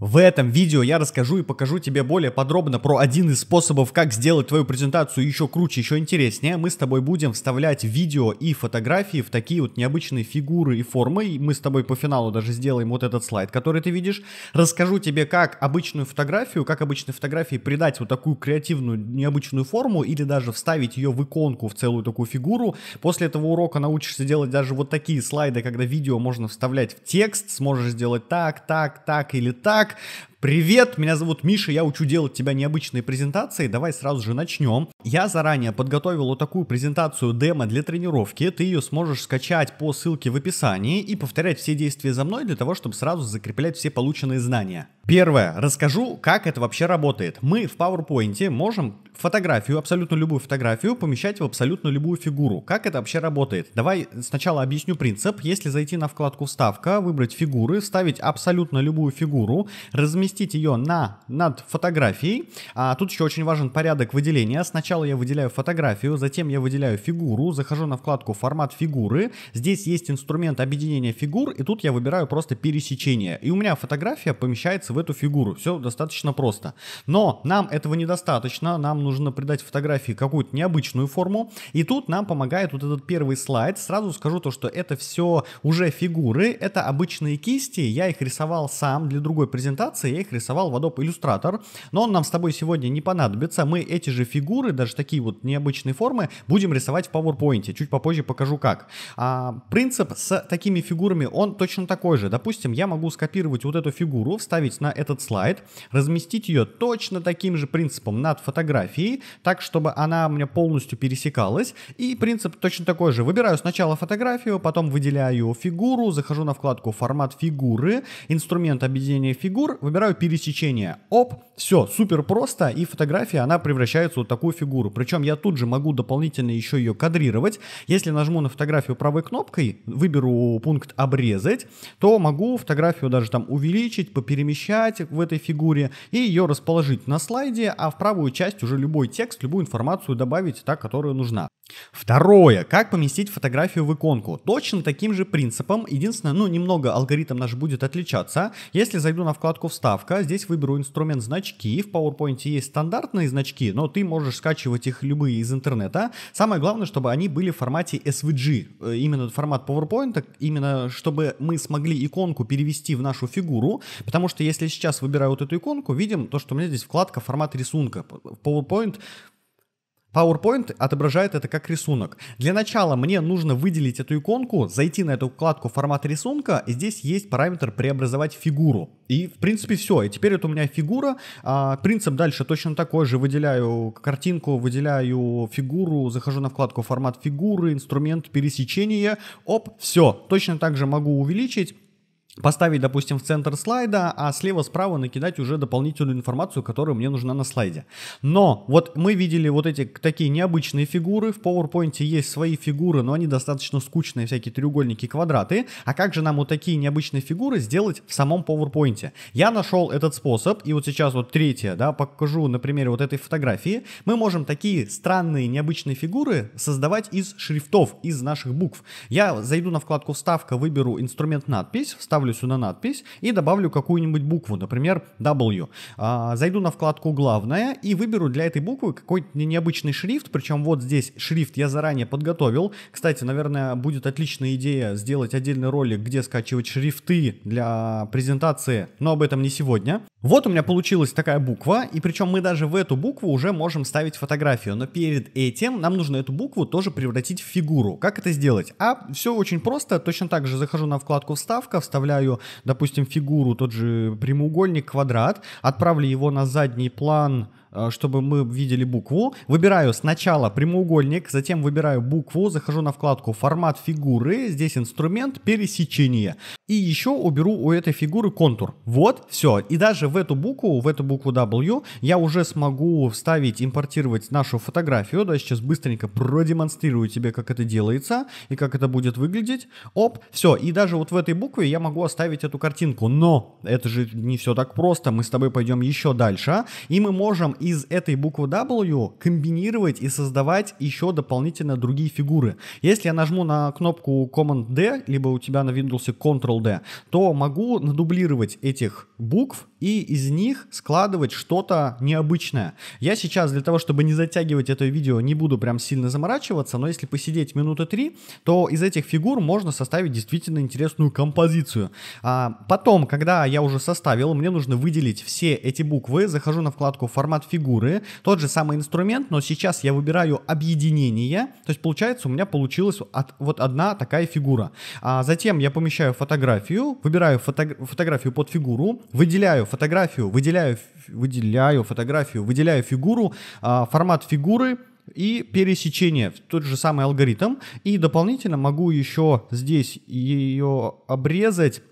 В этом видео я расскажу и покажу тебе более подробно про один из способов, как сделать твою презентацию еще круче, еще интереснее. Мы с тобой будем вставлять видео и фотографии в такие вот необычные фигуры и формы. И мы с тобой по финалу даже сделаем вот этот слайд, который ты видишь. Расскажу тебе, как обычную фотографию, как обычной фотографии придать вот такую креативную, необычную форму или даже вставить ее в иконку, в целую такую фигуру. После этого урока научишься делать даже вот такие слайды, когда видео можно вставлять в текст. Сможешь сделать так, так, так или так back Привет, меня зовут Миша, я учу делать тебя необычные презентации, давай сразу же начнем. Я заранее подготовил вот такую презентацию демо для тренировки, ты ее сможешь скачать по ссылке в описании и повторять все действия за мной для того, чтобы сразу закреплять все полученные знания. Первое, расскажу, как это вообще работает. Мы в PowerPoint можем фотографию, абсолютно любую фотографию, помещать в абсолютно любую фигуру. Как это вообще работает? Давай сначала объясню принцип. Если зайти на вкладку «Вставка», выбрать фигуры, вставить абсолютно любую фигуру, разместить разместить ее на, над фотографией. А тут еще очень важен порядок выделения. Сначала я выделяю фотографию, затем я выделяю фигуру, захожу на вкладку «Формат фигуры». Здесь есть инструмент объединения фигур, и тут я выбираю просто пересечение. И у меня фотография помещается в эту фигуру. Все достаточно просто. Но нам этого недостаточно, нам нужно придать фотографии какую-то необычную форму. И тут нам помогает вот этот первый слайд. Сразу скажу то, что это все уже фигуры, это обычные кисти, я их рисовал сам для другой презентации, я их рисовал в Adobe Illustrator, но он нам с тобой сегодня не понадобится. Мы эти же фигуры, даже такие вот необычные формы, будем рисовать в PowerPoint. Чуть попозже покажу как. А, принцип с такими фигурами, он точно такой же. Допустим, я могу скопировать вот эту фигуру, вставить на этот слайд, разместить ее точно таким же принципом над фотографией, так, чтобы она у меня полностью пересекалась. И принцип точно такой же. Выбираю сначала фотографию, потом выделяю фигуру, захожу на вкладку «Формат фигуры», «Инструмент объединения фигур», выбираю нажимаю пересечение. Оп, все, супер просто, и фотография, она превращается в вот такую фигуру. Причем я тут же могу дополнительно еще ее кадрировать. Если нажму на фотографию правой кнопкой, выберу пункт «Обрезать», то могу фотографию даже там увеличить, поперемещать в этой фигуре и ее расположить на слайде, а в правую часть уже любой текст, любую информацию добавить, та, которая нужна. Второе. Как поместить фотографию в иконку? Точно таким же принципом, единственное, ну немного алгоритм наш будет отличаться. Если зайду на вкладку «Вставки», вставка. Здесь выберу инструмент значки. В PowerPoint есть стандартные значки, но ты можешь скачивать их любые из интернета. Самое главное, чтобы они были в формате SVG. Э, именно формат PowerPoint, именно чтобы мы смогли иконку перевести в нашу фигуру. Потому что если сейчас выбираю вот эту иконку, видим то, что у меня здесь вкладка формат рисунка. PowerPoint PowerPoint отображает это как рисунок. Для начала мне нужно выделить эту иконку, зайти на эту вкладку формат рисунка, и здесь есть параметр преобразовать фигуру. И в принципе все, и теперь это у меня фигура, а, принцип дальше точно такой же, выделяю картинку, выделяю фигуру, захожу на вкладку формат фигуры, инструмент пересечения, оп, все, точно так же могу увеличить, поставить, допустим, в центр слайда, а слева-справа накидать уже дополнительную информацию, которая мне нужна на слайде. Но вот мы видели вот эти такие необычные фигуры, в PowerPoint есть свои фигуры, но они достаточно скучные, всякие треугольники, квадраты. А как же нам вот такие необычные фигуры сделать в самом PowerPoint? Я нашел этот способ, и вот сейчас вот третье, да, покажу на примере вот этой фотографии. Мы можем такие странные необычные фигуры создавать из шрифтов, из наших букв. Я зайду на вкладку «Вставка», выберу инструмент «Надпись», вставлю поставлю сюда надпись и добавлю какую-нибудь букву, например, W. А, зайду на вкладку «Главное» и выберу для этой буквы какой-то необычный шрифт, причем вот здесь шрифт я заранее подготовил. Кстати, наверное, будет отличная идея сделать отдельный ролик, где скачивать шрифты для презентации, но об этом не сегодня. Вот у меня получилась такая буква, и причем мы даже в эту букву уже можем ставить фотографию, но перед этим нам нужно эту букву тоже превратить в фигуру. Как это сделать? А все очень просто, точно так же захожу на вкладку «Вставка», вставляю, допустим, фигуру, тот же прямоугольник, квадрат, отправлю его на задний план, Э, чтобы мы видели букву. Выбираю сначала прямоугольник, затем выбираю букву, захожу на вкладку «Формат фигуры», здесь инструмент «Пересечение». И еще уберу у этой фигуры контур. Вот, все. И даже в эту букву, в эту букву W, я уже смогу вставить, импортировать нашу фотографию. Да, сейчас быстренько продемонстрирую тебе, как это делается и как это будет выглядеть. Оп, все. И даже вот в этой букве я могу оставить эту картинку. Но это же не все так просто. Мы с тобой пойдем еще дальше. И мы можем из этой буквы W комбинировать и создавать еще дополнительно другие фигуры. Если я нажму на кнопку Command D, либо у тебя на Windows Ctrl D, то могу надублировать этих букв и из них складывать что-то необычное. Я сейчас для того, чтобы не затягивать это видео, не буду прям сильно заморачиваться, но если посидеть минуты три, то из этих фигур можно составить действительно интересную композицию. А потом, когда я уже составил, мне нужно выделить все эти буквы, захожу на вкладку «Формат фигуры», тот же самый инструмент, но сейчас я выбираю объединение, то есть получается у меня получилась от, вот одна такая фигура. А затем я помещаю фотографию, выбираю фото, фотографию под фигуру, выделяю фотографию, выделяю, выделяю фотографию, выделяю фигуру, а, формат фигуры и пересечение, тот же самый алгоритм. И дополнительно могу еще здесь ее обрезать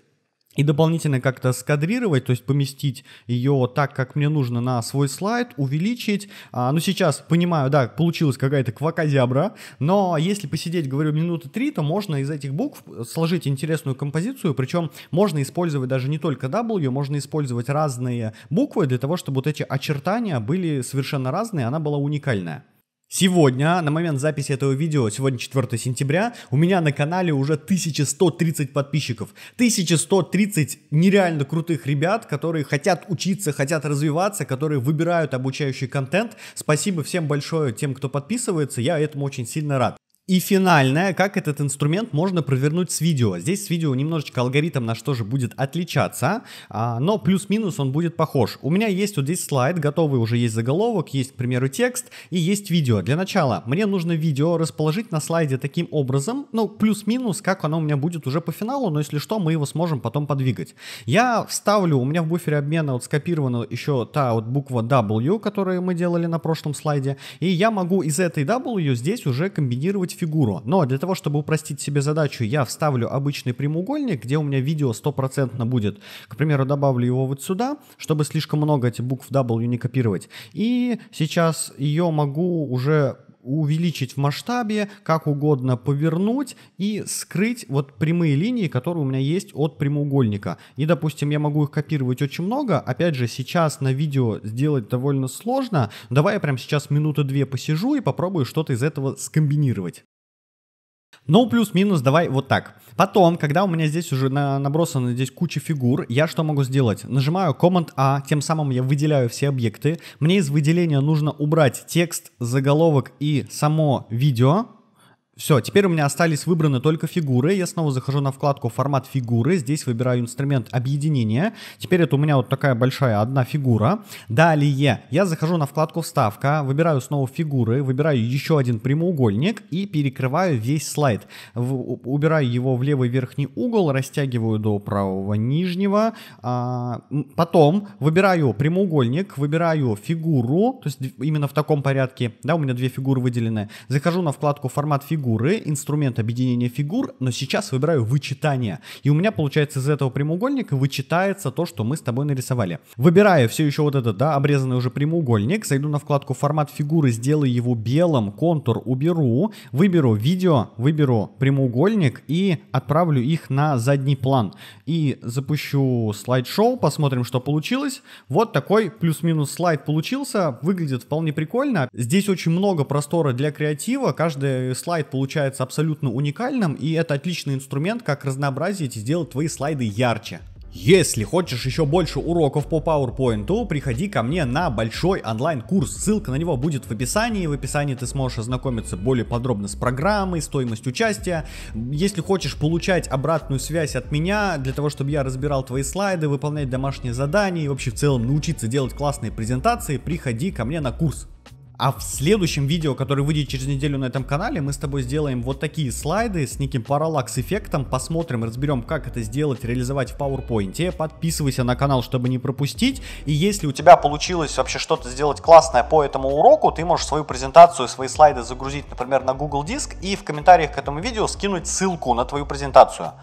и дополнительно как-то скадрировать, то есть поместить ее так, как мне нужно на свой слайд, увеличить. А, ну, сейчас, понимаю, да, получилась какая-то квакозябра, но если посидеть, говорю, минуты три, то можно из этих букв сложить интересную композицию, причем можно использовать даже не только W, можно использовать разные буквы для того, чтобы вот эти очертания были совершенно разные, она была уникальная. Сегодня, на момент записи этого видео, сегодня 4 сентября, у меня на канале уже 1130 подписчиков. 1130 нереально крутых ребят, которые хотят учиться, хотят развиваться, которые выбирают обучающий контент. Спасибо всем большое тем, кто подписывается, я этому очень сильно рад. И финальное, как этот инструмент можно провернуть с видео. Здесь с видео немножечко алгоритм наш тоже будет отличаться, а, но плюс-минус он будет похож. У меня есть вот здесь слайд, готовый уже есть заголовок, есть, к примеру, текст и есть видео. Для начала мне нужно видео расположить на слайде таким образом, ну, плюс-минус, как оно у меня будет уже по финалу, но если что, мы его сможем потом подвигать. Я вставлю, у меня в буфере обмена вот скопирована еще та вот буква W, которую мы делали на прошлом слайде, и я могу из этой W здесь уже комбинировать фигуру. Но для того, чтобы упростить себе задачу, я вставлю обычный прямоугольник, где у меня видео стопроцентно будет. К примеру, добавлю его вот сюда, чтобы слишком много этих букв W не копировать. И сейчас ее могу уже увеличить в масштабе, как угодно повернуть и скрыть вот прямые линии, которые у меня есть от прямоугольника. И, допустим, я могу их копировать очень много. Опять же, сейчас на видео сделать довольно сложно. Давай я прям сейчас минуты две посижу и попробую что-то из этого скомбинировать. Ну, плюс-минус, давай вот так. Потом, когда у меня здесь уже на, набросана здесь куча фигур, я что могу сделать? Нажимаю Command-A, тем самым я выделяю все объекты. Мне из выделения нужно убрать текст, заголовок и само видео. Все, теперь у меня остались выбраны только фигуры. Я снова захожу на вкладку «Формат фигуры». Здесь выбираю инструмент Объединение. Теперь это у меня вот такая большая одна фигура. Далее я захожу на вкладку «Вставка», выбираю снова фигуры, выбираю еще один прямоугольник и перекрываю весь слайд. убираю его в левый верхний угол, растягиваю до правого нижнего. А, потом выбираю прямоугольник, выбираю фигуру, то есть именно в таком порядке, да, у меня две фигуры выделены. Захожу на вкладку «Формат фигуры», фигуры, инструмент объединения фигур, но сейчас выбираю вычитание. И у меня получается из этого прямоугольника вычитается то, что мы с тобой нарисовали. Выбираю все еще вот этот, да, обрезанный уже прямоугольник, зайду на вкладку формат фигуры, сделаю его белым, контур уберу, выберу видео, выберу прямоугольник и отправлю их на задний план. И запущу слайд-шоу, посмотрим, что получилось. Вот такой плюс-минус слайд получился, выглядит вполне прикольно. Здесь очень много простора для креатива, каждый слайд получается получается абсолютно уникальным, и это отличный инструмент, как разнообразить и сделать твои слайды ярче. Если хочешь еще больше уроков по PowerPoint, то приходи ко мне на большой онлайн-курс. Ссылка на него будет в описании. В описании ты сможешь ознакомиться более подробно с программой, стоимость участия. Если хочешь получать обратную связь от меня, для того, чтобы я разбирал твои слайды, выполнять домашние задания и вообще в целом научиться делать классные презентации, приходи ко мне на курс. А в следующем видео, которое выйдет через неделю на этом канале, мы с тобой сделаем вот такие слайды с неким параллакс-эффектом. Посмотрим, разберем, как это сделать, реализовать в PowerPoint. Подписывайся на канал, чтобы не пропустить. И если у тебя получилось вообще что-то сделать классное по этому уроку, ты можешь свою презентацию, свои слайды загрузить, например, на Google Диск и в комментариях к этому видео скинуть ссылку на твою презентацию.